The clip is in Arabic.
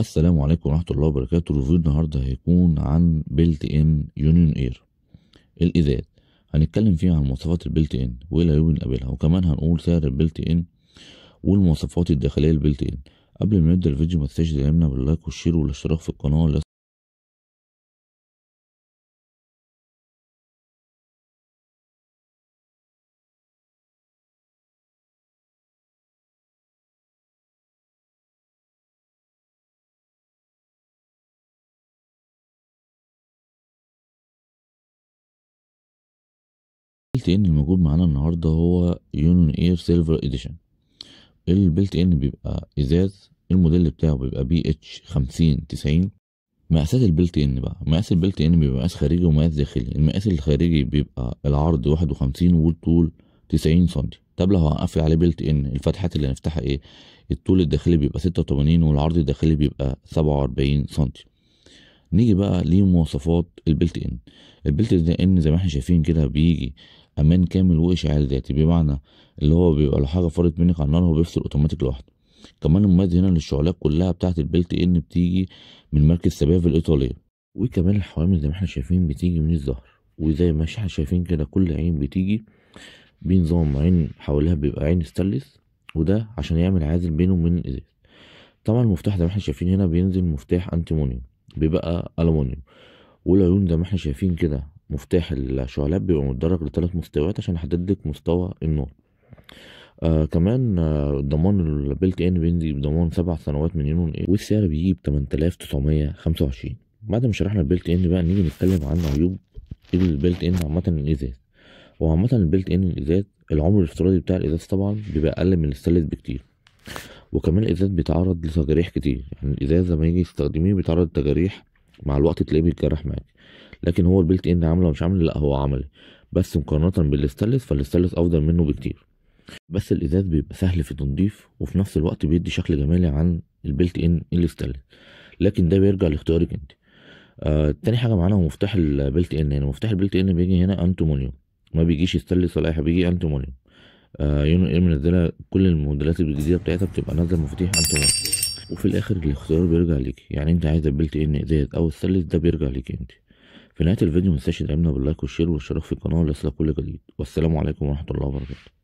السلام عليكم ورحمة الله وبركاته الفيديو النهاردة هيكون عن بيلت ان يونيون اير الإذات هنتكلم فيها عن مواصفات البيلت ان وايه العيوب اللي نقابلها وكمان هنقول سعر البيلت ان والمواصفات الداخلية للبيلت ان قبل ما نبدأ الفيديو ما تنساش تدعمنا باللايك والشير والاشتراك في القناة ان الموجود معانا النهارده هو يونيون اير سيلفر اديشن البلت ان بيبقى ازاز الموديل بتاعه بيبقى بي اتش 50 90 مقاسات البلت ان بقى مقاس البلت ان بيبقى مقاس خارجي ومقاس داخلي المقاس الخارجي بيبقى العرض 51 والطول 90 سم طب لو هنقفل عليه بلت ان الفتحات اللي هنفتحها ايه الطول الداخلي بيبقى 86 والعرض الداخلي بيبقى 47 سم نيجي بقى لمواصفات البلت ان البلت ان زي ما احنا شايفين كده بيجي امان كامل واشعال ذاتي يعني بمعنى اللي هو بيبقى لو حاجه فرت منك على النار هو بيفصل اوتوماتيك لوحده كمان المميز هنا للشعلات كلها بتاعت البلت ان بتيجي من مركز سباف الايطاليه وكمان الحوامل زي ما احنا شايفين بتيجي من الظهر وزي ما احنا شايفين كده كل عين بتيجي بنظام عين حواليها بيبقى عين ستانلس وده عشان يعمل عازل بينه وبين الازاز طبعا المفتاح زي ما احنا شايفين هنا بينزل مفتاح انتيمونيوم بيبقى ألمونيوم والعيون زي ما احنا شايفين كده مفتاح الشعلات بيبقى متدرج لثلاث مستويات عشان يحدد لك مستوى النور آه كمان آه ضمان البلت ان بينزل بضمان سبع سنوات من ينون ايه والسعر بيجي ب 8925 بعد ما شرحنا البلت ان بقى نيجي نتكلم عن عيوب البلت ان عامه الازاز وعامة البلت ان الازاز العمر الافتراضي بتاع الازاز طبعا بيبقى اقل من الستانلس بكتير وكمان الازاز بيتعرض لتجاريح كتير يعني الازاز لما يجي تستخدميه بيتعرض لتجاريح مع الوقت تلاقيه بيتجرح معاك لكن هو البلت ان عامله مش عامله لا هو عملي بس مقارنه بالستلس فالستلس افضل منه بكتير بس الازاز بيبقى سهل في التنظيف وفي نفس الوقت بيدي شكل جمالي عن البلت ان الاستلس لكن ده بيرجع لاختيارك انت آه تاني حاجه معانا هو مفتاح البلت ان هنا يعني مفتاح البلت ان بيجي هنا انتومونيوم ما بيجيش استلس ولا اي حاجه بيجي انتومونيوم ايه آه، منزله كل الموديلات الجديده بتاعتها بتبقى نازله مفاتيح انترا وفي الاخر الاختيار بيرجع ليك يعني انت عايز البلت ان ازاز او الثالث ده بيرجع ليك انت في نهايه الفيديو متنساش تدعمنا باللايك والشير والاشتراك في القناه ليصلك كل جديد والسلام عليكم ورحمه الله وبركاته